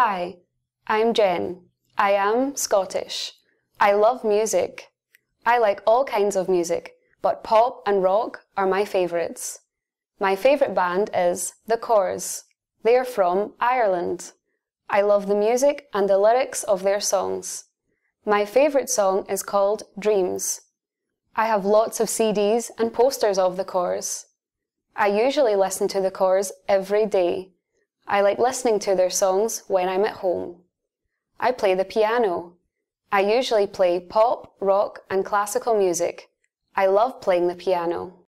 Hi, I'm Jen. I am Scottish. I love music. I like all kinds of music, but pop and rock are my favourites. My favourite band is The Corrs. They are from Ireland. I love the music and the lyrics of their songs. My favourite song is called Dreams. I have lots of CDs and posters of the Corrs. I usually listen to the Corrs every day. I like listening to their songs when I'm at home. I play the piano. I usually play pop, rock, and classical music. I love playing the piano.